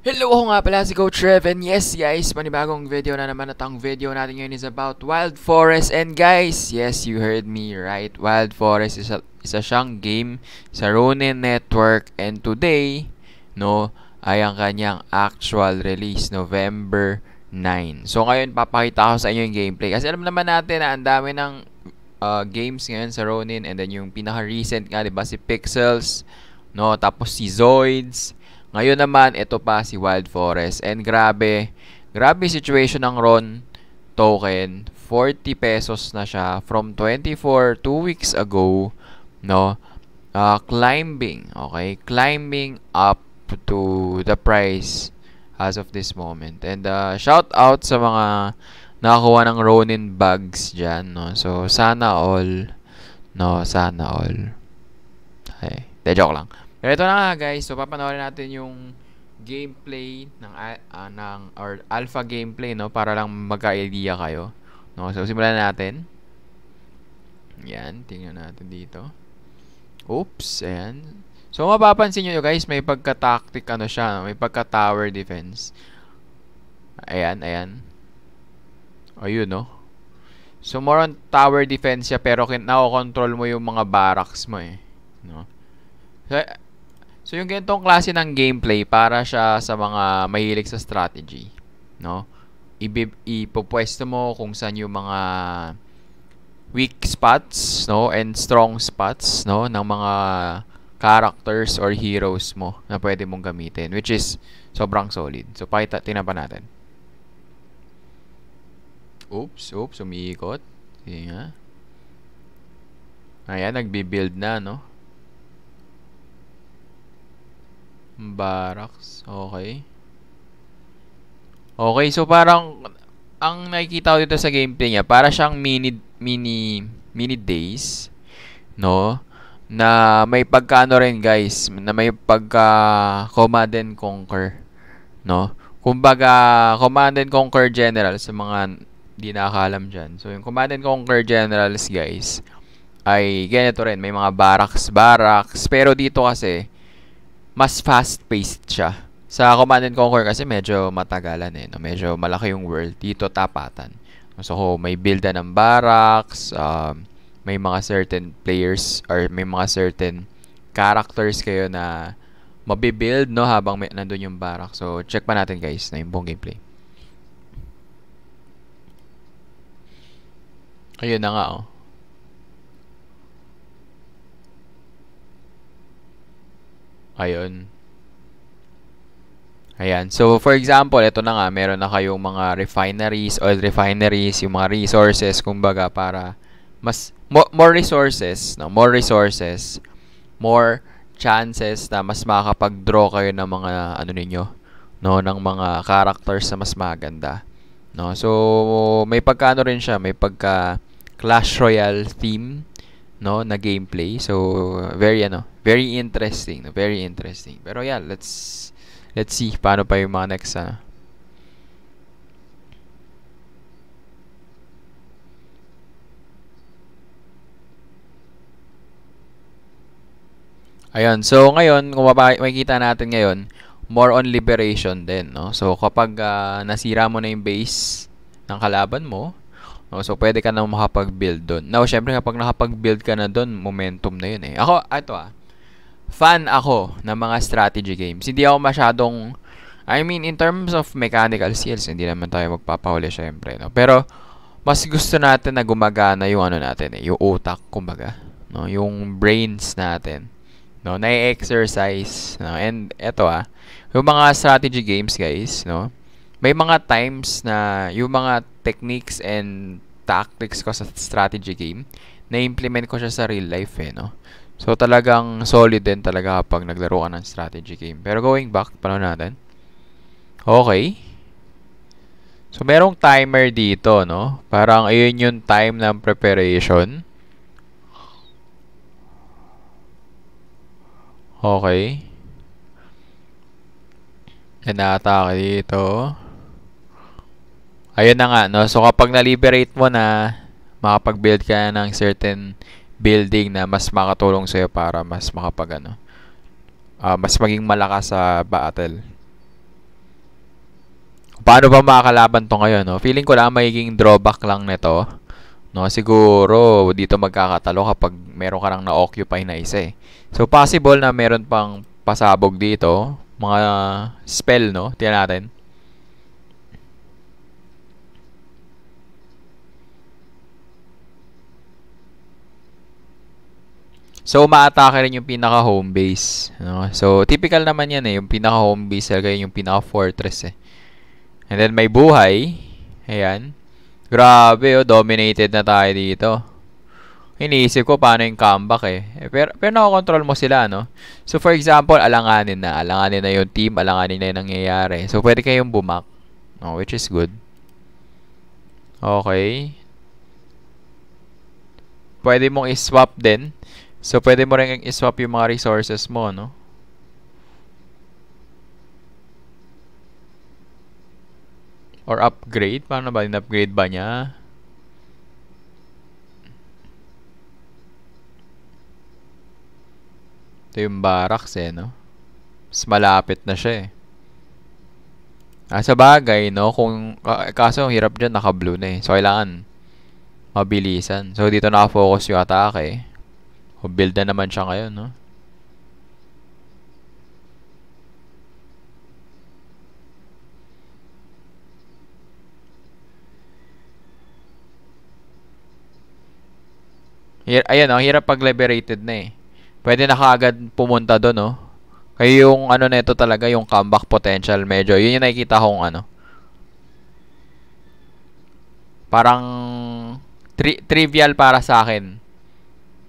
Hello ako nga pala si Coach Rev and yes guys, panibagong video na naman at ang video natin ngayon is about Wild Forest and guys, yes you heard me right, Wild Forest is a, isa siyang game sa Ronin Network and today, no, ay ang kanyang actual release November 9. So ngayon papakita ko sa inyo yung gameplay kasi alam naman natin na ang dami ng uh, games ngayon sa Ronin and then yung pinaka recent nga 'di ba si Pixels, no, tapos si Zoids, ngayon naman, ito pa si Wild Forest. And grabe, grabe situation ng Ron token. 40 pesos na siya from 24 2 weeks ago, no? Uh, climbing, okay? Climbing up to the price as of this moment. And uh, shout out sa mga nakakuha ng Ronin bags dyan, no? So, sana all. No, sana all. Okay. De, joke lang. Ito na nga guys, so papanoorin natin yung gameplay ng uh, ng or alpha gameplay no para lang magka-idea kayo. No, so simulan natin. Yan, tingnan natin dito. Oops, ayan. So mapapansin niyo guys, may pagka-tactic ano siya, no? may pagka-tower defense. Ayan, ayan. Ayun, no. So more on tower defense siya pero na-control mo yung mga barracks mo eh, no. So So yung ganitong klase ng gameplay para siya sa mga mahilig sa strategy, no? Ipopwesto mo kung saan yung mga weak spots, no, and strong spots, no, ng mga characters or heroes mo na pwede mong gamitin which is sobrang solid. So pakita tingnan natin. Oops, oops, umiikot. Sige nga. Ayan, nagbi-build na, no? Barracks. Okay. Okay, so parang ang nakikita ko dito sa gameplay niya, para siyang mini mini mini days, no? Na may pagkaano rin, guys, na may pagka command and conquer, no? Kumbaga, command and conquer general sa mga di nakakalam diyan. So, yung command and conquer generals, guys, ay ganito rin. May mga barracks, barracks. Pero dito kasi, mas fast-paced siya. Sa Command and Conquer kasi medyo matagalan eh. No? Medyo malaki yung world. Dito tapatan. So, oh, may builda ng barracks, um, may mga certain players or may mga certain characters kayo na mabibuild no habang may, nandun yung barracks. So, check pa natin guys na yung buong gameplay. Ayun na nga oh. Ayun. Ayan. So, for example, ito na nga, meron na kayong mga refineries, oil refineries, yung mga resources, kumbaga, para mas, more, more resources, no? more resources, more chances na mas makakapag-draw kayo ng mga, ano ninyo, no? ng mga characters na mas maganda. No? So, may pagka rin siya, may pagka Clash Royale theme no na gameplay. So very ano, very interesting, no? very interesting. Pero yeah, let's let's see paano pa yung mga next ano. Ayun. So ngayon, kung makikita natin ngayon, more on liberation din, no? So kapag uh, nasira mo na yung base ng kalaban mo, No, so pwede ka na makapag-build doon. Now, syempre kapag nakapag-build ka na doon, momentum na 'yun eh. Ako, ito ah. Fan ako ng mga strategy games. Hindi ako masyadong I mean, in terms of mechanical skills, hindi naman tayo magpapahuli syempre, no. Pero mas gusto natin na gumagana yung ano natin eh, yung utak kumbaga, no, yung brains natin. No, na-exercise, no. And eto ah, yung mga strategy games, guys, no may mga times na yung mga techniques and tactics ko sa strategy game, na-implement ko siya sa real life eh, no? So, talagang solid din talaga pag naglaro ka ng strategy game. Pero going back, paano natin? Okay. So, merong timer dito, no? Parang ayun yung time ng preparation. Okay. Yan na dito. Okay ayun na nga, no? So, kapag na-liberate mo na, makapag-build ka na ng certain building na mas makatulong sa'yo para mas makapag, ano, uh, mas maging malakas sa battle. Paano ba makakalaban to ngayon, no? Feeling ko lang magiging drawback lang nito. No, siguro dito magkakatalo kapag meron ka nang na-occupy na isa eh. So possible na meron pang pasabog dito, mga spell no, tiyan natin. So, umaatake rin yung pinaka-home base. No? So, typical naman yan eh. Yung pinaka-home base talaga yung pinaka-fortress eh. And then, may buhay. Ayan. Grabe oh, dominated na tayo dito. Iniisip ko paano yung comeback eh. eh. Pero, pero nakokontrol mo sila, no? So, for example, alanganin na. Alanganin na yung team, alanganin na yung nangyayari. So, pwede kayong bumak. No? which is good. Okay. Pwede mong iswap din So, pwede mo rin i-swap yung mga resources mo, no? Or upgrade? Paano ba? In-upgrade ba niya? Ito yung barracks eh, no? Mas malapit na siya eh. Ah, sa bagay, no? Kung, ah, kaso hirap dyan, naka-blue na eh. So, kailangan mabilisan. So, dito na focus yung atake eh. O build na naman siya ngayon, no? Hir ayan, oh, hirap pag liberated na eh. Pwede na kaagad pumunta doon, no? Oh. Kaya yung ano nito talaga, yung comeback potential medyo. Yun yung nakikita kong ano. Parang tri trivial para sa akin.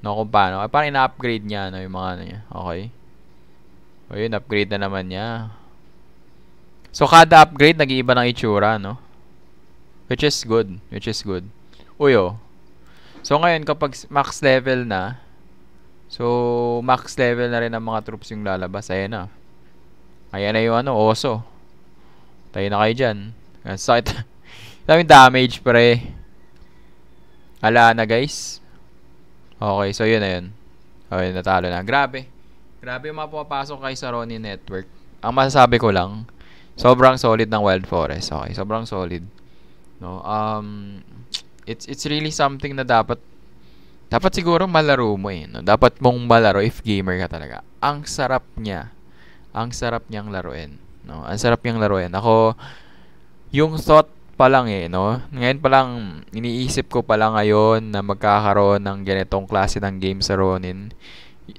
No, kung paano. Ay, parang ina-upgrade niya, ano, yung mga ano niya. Okay. O yun, upgrade na naman niya. So, kada upgrade, nag-iiba ng itsura, no? Which is good. Which is good. Uy, oh. So, ngayon, kapag max level na, so, max level na rin ang mga troops yung lalabas. Ayan na. Ayan na yung ano, oso. Tayo na kayo dyan. Sakit. Daming damage, pre. Ala na, guys. Okay, so yun na yun. Okay, natalo na. Grabe. Grabe yung mapapasok kay sa Ronin Network. Ang masasabi ko lang, sobrang solid ng Wild Forest. Okay, sobrang solid. No, um, it's, it's really something na dapat dapat siguro malaro mo eh. No? Dapat mong malaro if gamer ka talaga. Ang sarap niya. Ang sarap niyang laruin. No? Ang sarap niyang laruin. Ako, yung thought pa lang eh, no? Ngayon pa lang, iniisip ko pa lang ngayon na magkakaroon ng ganitong klase ng game sa Ronin.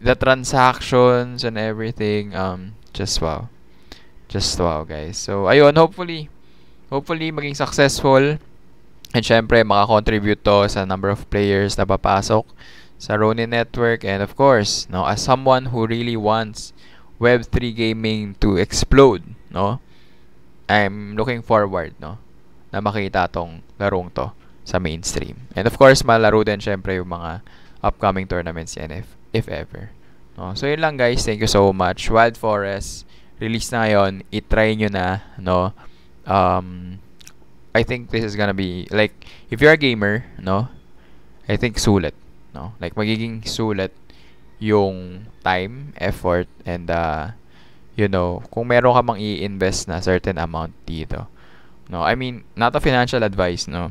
The transactions and everything, um, just wow. Just wow, guys. So, ayun, hopefully, hopefully maging successful. And syempre, makakontribute to sa number of players na papasok sa Ronin Network. And of course, no, as someone who really wants Web3 gaming to explode, no? I'm looking forward, no? na makita tong larong to sa mainstream. And of course, malaro din syempre yung mga upcoming tournaments yan if, if ever. No? So, yun lang guys. Thank you so much. Wild Forest, release na ngayon. I-try nyo na. No? Um, I think this is gonna be, like, if you're a gamer, no? I think sulit. No? Like, magiging sulit yung time, effort, and, uh, you know, kung meron ka mang i-invest na certain amount dito. No, I mean not a financial advice, no,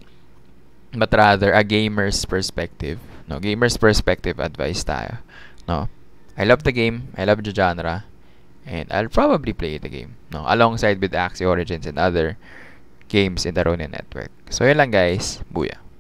but rather a gamer's perspective. No, gamer's perspective advice tayo. No. I love the game, I love the genre, and I'll probably play the game, no, alongside with Axie Origins and other games in the Ronin network. So yun lang guys, buya.